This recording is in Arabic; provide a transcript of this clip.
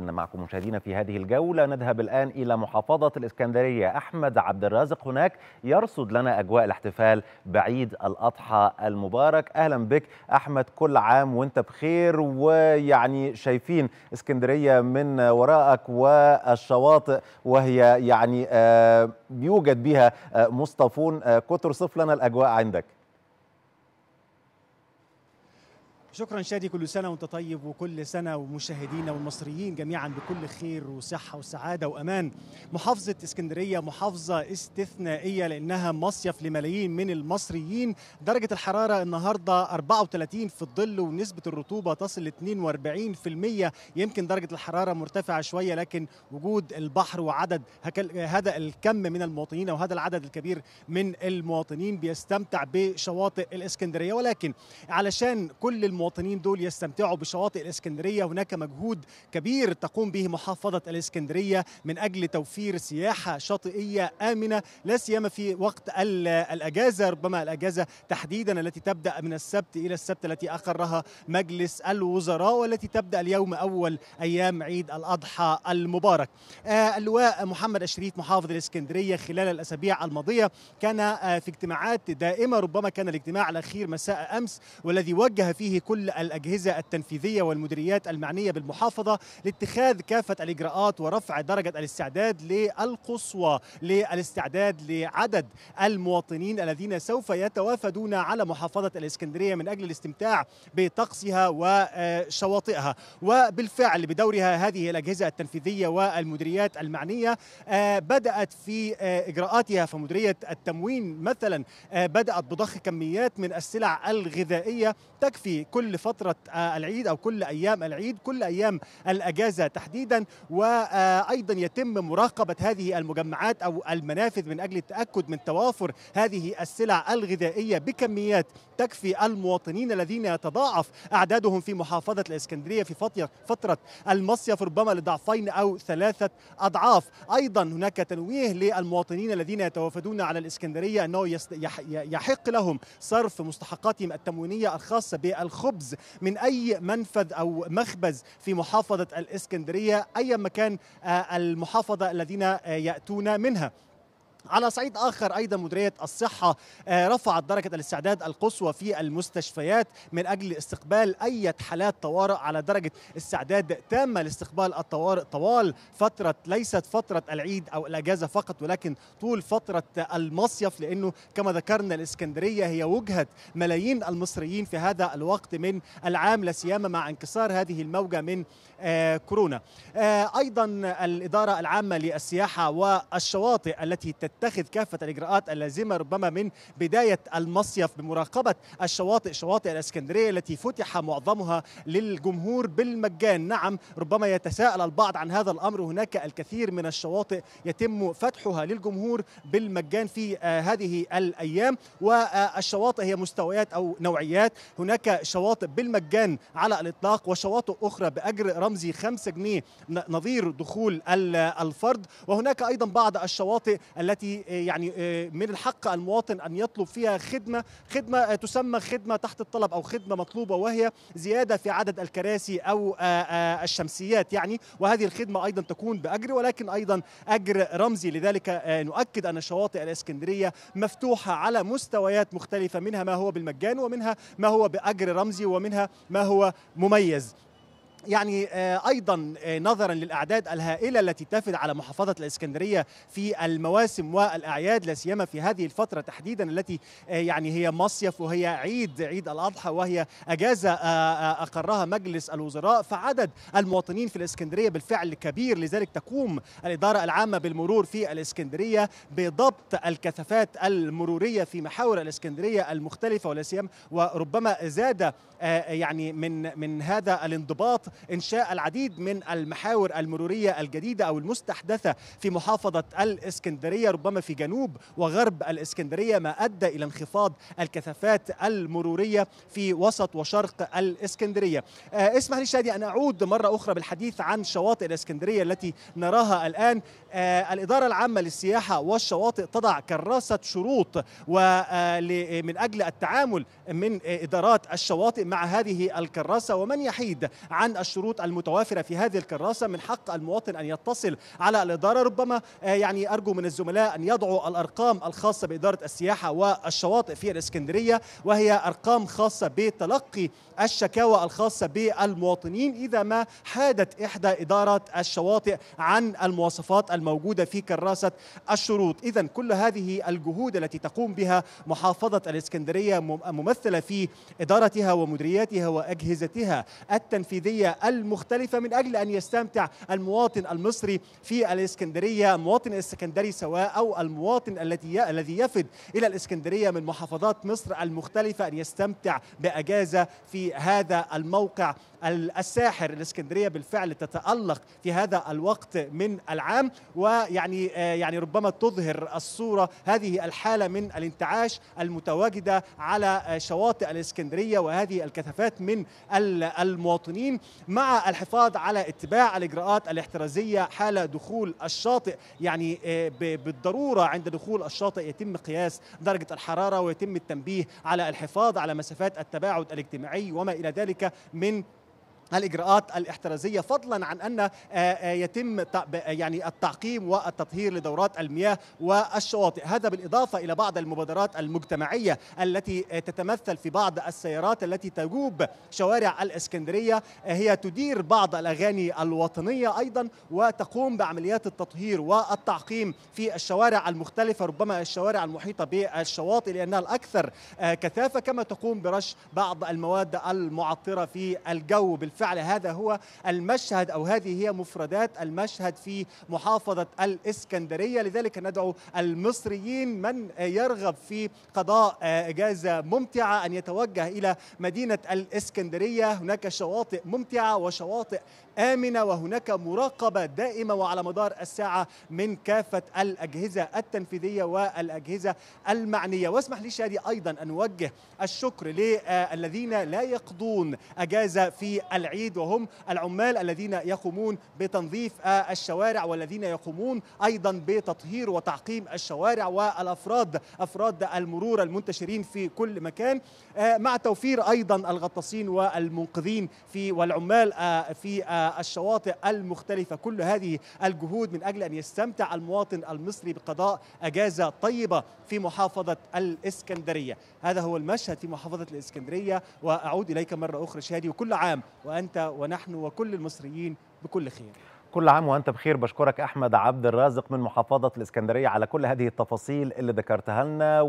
معكم مشاهدينا في هذه الجولة نذهب الآن إلى محافظة الإسكندرية أحمد عبد الرازق هناك يرصد لنا أجواء الاحتفال بعيد الأضحى المبارك أهلا بك أحمد كل عام وانت بخير ويعني شايفين اسكندرية من وراءك والشواطئ وهي يعني آه، يوجد بها آه، مصطفون آه، كتر صف لنا الأجواء عندك شكرا شادي كل سنه وانت طيب وكل سنه ومشاهدينا والمصريين جميعا بكل خير وصحه وسعاده وامان محافظه اسكندريه محافظه استثنائيه لانها مصيف لملايين من المصريين درجه الحراره النهارده 34 في الظل ونسبه الرطوبه تصل ل 42% يمكن درجه الحراره مرتفعه شويه لكن وجود البحر وعدد هذا الكم من المواطنين او هذا العدد الكبير من المواطنين بيستمتع بشواطئ الاسكندريه ولكن علشان كل المواطنين المواطنين دول يستمتعوا بشواطئ الإسكندرية هناك مجهود كبير تقوم به محافظة الإسكندرية من أجل توفير سياحة شاطئية آمنة لا سيما في وقت الأجازة ربما الأجازة تحديدا التي تبدأ من السبت إلى السبت التي أقرها مجلس الوزراء والتي تبدأ اليوم أول أيام عيد الأضحى المبارك آه، اللواء محمد الشريف محافظ الإسكندرية خلال الأسابيع الماضية كان آه، في اجتماعات دائمة ربما كان الاجتماع الأخير مساء أمس والذي وجه فيه كل كل الأجهزة التنفيذية والمديريات المعنية بالمحافظة لاتخاذ كافة الإجراءات ورفع درجة الاستعداد للقصوى للاستعداد لعدد المواطنين الذين سوف يتوافدون على محافظة الإسكندرية من أجل الاستمتاع بطقسها وشواطئها وبالفعل بدورها هذه الأجهزة التنفيذية والمديريات المعنية آه، بدأت في آه، إجراءاتها فمديرية التموين مثلا آه، بدأت بضخ كميات من السلع الغذائية تكفي كل كل فترة آه، العيد أو كل أيام العيد كل أيام الأجازة تحديدا وأيضا يتم مراقبة هذه المجمعات أو المنافذ من أجل التأكد من توافر هذه السلع الغذائية بكميات تكفي المواطنين الذين يتضاعف أعدادهم في محافظة الإسكندرية في فترة المصيف ربما لضعفين أو ثلاثة أضعاف أيضا هناك تنويه للمواطنين الذين يتوافدون على الإسكندرية أنه يحق لهم صرف مستحقاتهم التموينية الخاصة بالخ الخبز من أي منفذ أو مخبز في محافظة الإسكندرية أي مكان آه، المحافظة الذين آه، يأتون منها على صعيد اخر ايضا مديريه الصحه آه، رفعت درجه الاستعداد القصوى في المستشفيات من اجل استقبال اي حالات طوارئ على درجه استعداد تامه لاستقبال الطوارئ طوال فتره ليست فتره العيد او الاجازه فقط ولكن طول فتره المصيف لانه كما ذكرنا الاسكندريه هي وجهه ملايين المصريين في هذا الوقت من العام لا سيما مع انكسار هذه الموجه من آه، كورونا آه، ايضا الاداره العامه للسياحه والشواطئ التي تت تتخذ كافة الإجراءات اللازمة ربما من بداية المصيف بمراقبة الشواطئ شواطئ الإسكندرية التي فتح معظمها للجمهور بالمجان نعم ربما يتساءل البعض عن هذا الأمر هناك الكثير من الشواطئ يتم فتحها للجمهور بالمجان في آه، هذه الأيام والشواطئ هي مستويات أو نوعيات هناك شواطئ بالمجان على الإطلاق وشواطئ أخرى بأجر رمزي 5 جنيه نظير دخول الفرد وهناك أيضا بعض الشواطئ التي التي آه، يعني آه، من الحق المواطن ان يطلب فيها خدمه خدمه آه، تسمى خدمه تحت الطلب او خدمه مطلوبه وهي زياده في عدد الكراسي او الشمسيات يعني وهذه الخدمه ايضا تكون باجر ولكن ايضا اجر رمزي لذلك نؤكد ان شواطئ الاسكندريه مفتوحه على مستويات مختلفه منها ما هو بالمجان ومنها ما هو باجر رمزي ومنها ما هو مميز يعني آه، ايضا آه، نظرا للاعداد الهائله التي تفد على محافظه الاسكندريه في المواسم والاعياد لا سيما في هذه الفتره تحديدا التي آه، يعني هي مصيف وهي عيد عيد الاضحى وهي اجازه اقرها مجلس الوزراء فعدد المواطنين في الاسكندريه بالفعل كبير لذلك تقوم الاداره العامه بالمرور في الاسكندريه بضبط الكثافات المروريه في محاور الاسكندريه المختلفه ولا سيما وربما زاد يعني من من هذا الانضباط إنشاء العديد من المحاور المرورية الجديدة أو المستحدثة في محافظة الإسكندرية ربما في جنوب وغرب الإسكندرية ما أدى إلى انخفاض الكثافات المرورية في وسط وشرق الإسكندرية آه اسمح لي شادي أن أعود مرة أخرى بالحديث عن شواطئ الإسكندرية التي نراها الآن آه الإدارة العامة للسياحة والشواطئ تضع كراسة شروط ومن آه، أجل التعامل من إدارات الشواطئ مع هذه الكراسة ومن يحيد عن الشروط المتوافرة في هذه الكراسة من حق المواطن أن يتصل على الإدارة ربما آه، يعني أرجو من الزملاء أن يضعوا الأرقام الخاصة بإدارة السياحة والشواطئ في الإسكندرية وهي أرقام خاصة بتلقي الشكاوى الخاصة بالمواطنين إذا ما حادت إحدى ادارات الشواطئ عن المواصفات الموجودة في كراسة الشروط إذا كل هذه الجهود التي تقوم بها محافظة الإسكندرية ممثلة في إدارتها ومديرياتها وأجهزتها التنفيذية المختلفة من أجل أن يستمتع المواطن المصري في الإسكندرية مواطن الإسكندري سواء أو المواطن الذي الذي يفد إلى الإسكندرية من محافظات مصر المختلفة أن يستمتع بأجازة في هذا الموقع الساحر الإسكندرية بالفعل تتألق في هذا الوقت من العام ويعني آه، يعني ربما تظهر الصورة هذه الحالة من الانتعاش المتواجدة على شواطئ الإسكندرية وهذه الكثافات من المواطنين مع الحفاظ على اتباع الإجراءات الاحترازية حال دخول الشاطئ يعني آه، بالضرورة عند دخول الشاطئ يتم قياس درجة الحرارة ويتم التنبيه على الحفاظ على مسافات التباعد الاجتماعي وما إلى ذلك من الإجراءات الاحترازية فضلا عن أن آه، آه، يتم آه، يعني التعقيم والتطهير لدورات المياه والشواطئ هذا بالإضافة إلى بعض المبادرات المجتمعية التي تتمثل في بعض السيارات التي تجوب شوارع الإسكندرية هي تدير بعض الأغاني الوطنية أيضا وتقوم بعمليات التطهير والتعقيم في الشوارع المختلفة ربما الشوارع المحيطة بالشواطئ لأنها الأكثر كثافة كما تقوم برش بعض المواد المعطرة في الجو بالفعل بالفعل هذا هو المشهد أو هذه هي مفردات المشهد في محافظة الإسكندرية لذلك ندعو المصريين من يرغب في قضاء آه، إجازة ممتعة أن يتوجه إلى مدينة الإسكندرية هناك شواطئ ممتعة وشواطئ آمنة وهناك مراقبة دائمة وعلى مدار الساعة من كافة الأجهزة التنفيذية والأجهزة المعنية واسمح لي شادي أيضا أن أوجه الشكر للذين لا يقضون أجازة في العيد العيد وهم العمال الذين يقومون بتنظيف الشوارع والذين يقومون أيضا بتطهير وتعقيم الشوارع والأفراد أفراد المرور المنتشرين في كل مكان آه، مع توفير أيضا الغطاسين والمنقذين في والعمال آه، في آه، الشواطئ المختلفة كل هذه الجهود من أجل أن يستمتع المواطن المصري بقضاء أجازة طيبة في محافظة الإسكندرية هذا هو المشهد في محافظة الإسكندرية وأعود إليك مرة أخرى شادي وكل عام وأنت ونحن وكل المصريين بكل خير كل عام وأنت بخير بشكرك أحمد عبد الرازق من محافظة الإسكندرية على كل هذه التفاصيل اللي ذكرتها لنا